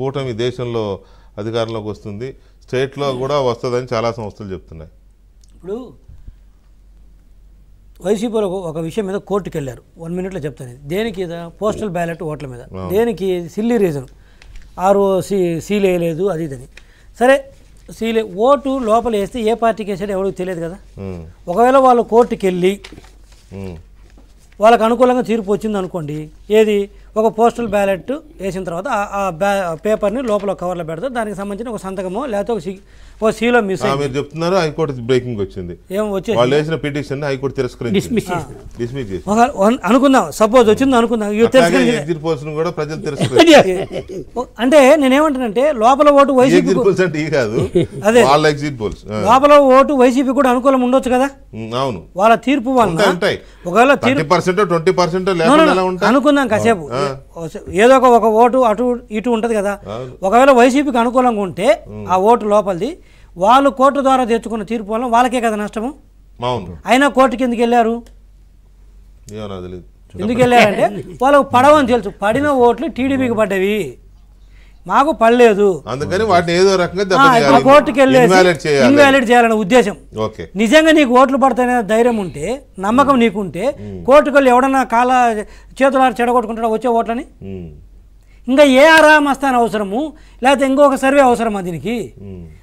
కూటమి దేశంలో అధికారంలోకి వస్తుంది స్టేట్లో hmm. కూడా వస్తుందని చాలా సంస్థలు చెప్తున్నాయి ఇప్పుడు వైసీపీలో ఒక విషయం మీద కోర్టుకు వెళ్ళారు వన్ మినిట్లో చెప్తాను దేనికి పోస్టల్ బ్యాలెట్ ఓట్ల మీద hmm. దేనికి సిల్లీ రీజన్ ఆరు సీ సీల్ వేయలేదు అది ఇదని సరే సీలే ఓటు లోపల వేస్తే ఏ పార్టీకి వేసాడో ఎవరికి తెలియదు కదా hmm. ఒకవేళ వాళ్ళు కోర్టుకు వెళ్ళి వాళ్ళకు అనుకూలంగా తీర్పు వచ్చింది అనుకోండి ఏది ఒక పోస్టల్ బ్యాలెట్ వేసిన తర్వాత ఆ పేపర్ని లోపల కవర్లో పెడతారు దానికి సంబంధించిన ఒక సంతకమో లేకపోతే ఓ చెప్తున్నారు బ్రేకింగ్ వచ్చింది వాళ్ళు వేసిన పిటిషన్ అనుకుందాం సపోజ్ వచ్చింది అనుకుందాం కూడా ప్రజలు అంటే నేనేమంటానంటే లోపల ఓటు వైసీపీ పోల్స్ అంటే కాదు అదే ఎగ్జిట్ పోల్స్ లోపల ఓటు వైసీపీ కూడా అనుకూలం ఉండొచ్చు కదా అవును వాళ్ళ తీర్పు వాళ్ళు ఒకవేళ పర్సెంట్ ట్వంటీ పర్సెంట్ అనుకుందాం కాసేపు ఏదో ఒక ఓటు అటు ఇటు ఉంటుంది కదా ఒకవేళ వైసీపీకి అనుకూలంగా ఉంటే ఆ ఓటు లోపలిది వాళ్ళు కోర్టు ద్వారా తెచ్చుకున్న తీర్పు వల్ల వాళ్ళకే కదా నష్టము అయినా కోర్టు కిందకి వెళ్ళారు ఎందుకు వెళ్ళారంటే వాళ్ళకు పడవని తెలుసు పడిన ఓట్లు టీడీపీకి పడ్డవి మాకు పడలేదు అందుకని వాటిని ఏదో రకంగా కోర్టుకి వెళ్ళేసి ఇన్వాలిడ్ చేయాలనే ఉద్దేశం నిజంగా నీకు ఓట్లు పడతాయనే ధైర్యం ఉంటే నమ్మకం నీకుంటే కోర్టుకు వెళ్ళి ఎవడన్నా కాల చేతుల చెడగొట్టుకుంటాడో వచ్చే ఓట్లని ఇంకా ఏ స్థానం అవసరము లేకపోతే ఇంకొక సర్వే అవసరమా దీనికి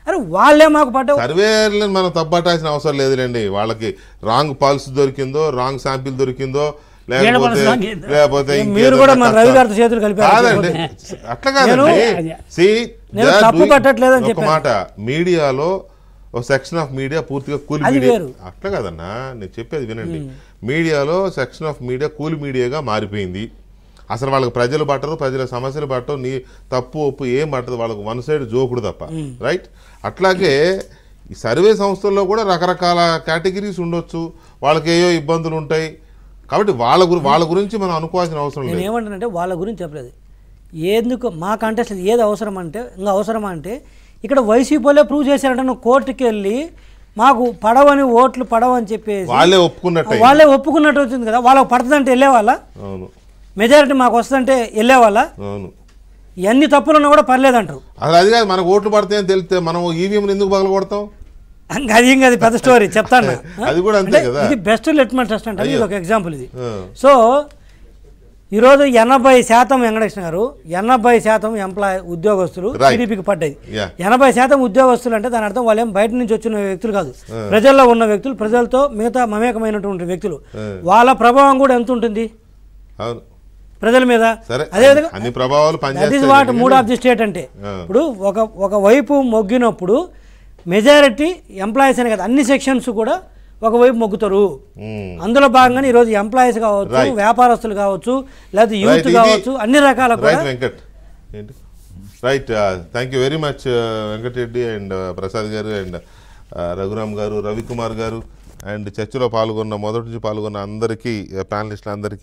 అరే వాళ్ళే మాకు పడ్డ సర్వేలను మనం తప్పట్టాల్సిన అవసరం లేదులేండి వాళ్ళకి రాంగ్ పాలసీ దొరికిందో రాంగ్ శాంపిల్ దొరికిందో లేకపోతే మీరు కూడా మన రవి గారితో చేతులు కలిపారు అట్లా కాదండి తప్పు పట్టట్లేదని మాట మీడియాలో ఓ సెక్షన్ ఆఫ్ మీడియా పూర్తిగా కూలి మీడియా అట్లా కాదన్నా నేను చెప్పేది వినండి మీడియాలో సెక్షన్ ఆఫ్ మీడియా కూలి మీడియాగా మారిపోయింది అసలు వాళ్ళకి ప్రజలు పట్టరు ప్రజల సమస్యలు పట్టరు నీ తప్పు ఒప్పు ఏం పట్టదు వాళ్ళకు వన్ సైడ్ జోకుడు తప్ప రైట్ అట్లాగే ఈ సర్వే సంస్థల్లో కూడా రకరకాల కేటగిరీస్ ఉండొచ్చు వాళ్ళకి ఏయో ఇబ్బందులు ఉంటాయి కాబట్టి వాళ్ళ గురి వాళ్ళ గురించి మనం అనుకోవాల్సిన అవసరం లేదు ఏమంటానంటే వాళ్ళ గురించి చెప్పలేదు ఎందుకు మా కాంటెస్ట్ ఏది అవసరం అంటే ఇంకా అవసరం అంటే ఇక్కడ వైసీపీలే ప్రూవ్ చేశారంటే నువ్వు కోర్టుకి వెళ్ళి మాకు పడవని ఓట్లు పడవని చెప్పేసి వాళ్ళే ఒప్పుకున్నట్టు వాళ్ళే ఒప్పుకున్నట్టు వచ్చింది కదా వాళ్ళకి పడుతుందంటే వెళ్ళేవాళ్ళ మెజారిటీ మాకు వస్తుందంటే వెళ్ళేవాళ్ళ ఎన్ని తప్పులున్నా కూడా పర్లేదంటారు అసలు అది కాదు మనకు ఓట్లు పడతాయని తెలిస్తే మనం ఈవీఎం e ఎందుకు పగలగొడతాం అది కాదు పెద్ద స్టోరీ చెప్తాను అది ఇది బెస్ట్ లిట్మన్ టెస్ట్ అంటే ఇది ఒక ఎగ్జాంపుల్ ఇది సో ఈరోజు ఎనభై శాతం వెంకటేష్ గారు ఎనభై శాతం ఎంప్లాయ్ ఉద్యోగస్తులు టీడీపీకి పడ్డాయి ఎనభై శాతం ఉద్యోగస్తులు అంటే దాని అర్థం వాళ్ళు బయట నుంచి వచ్చిన వ్యక్తులు కాదు ప్రజల్లో ఉన్న వ్యక్తులు ప్రజలతో మిగతా మమేకమైనటువంటి వ్యక్తులు వాళ్ళ ప్రభావం కూడా ఎంత ఉంటుంది ప్రజల మీద అదేవిధంగా అన్ని what mood of the state అంటే ఇప్పుడు ఒక ఒక వైపు మొగ్గినప్పుడు మెజారిటీ ఎంప్లాయీస్ అనే కదా అన్ని సెక్షన్స్ కూడా ఒకవైపు మొగ్గుతారు అందులో భాగంగానే ఈరోజు ఎంప్లాయీస్ కావచ్చు వ్యాపారస్తులు కావచ్చు లేకపోతే యూత్ కావచ్చు అన్ని రకాల కూడా right thank you very much Venkatareddy and Prasad గారు అండ్ రఘురామ్ uh, గారు రవికుమార్ గారు అండ్ చర్చలో పాల్గొన్న మొదటి నుంచి పాల్గొన్న అందరికీ ప్యానలిస్టులందరికీ uh,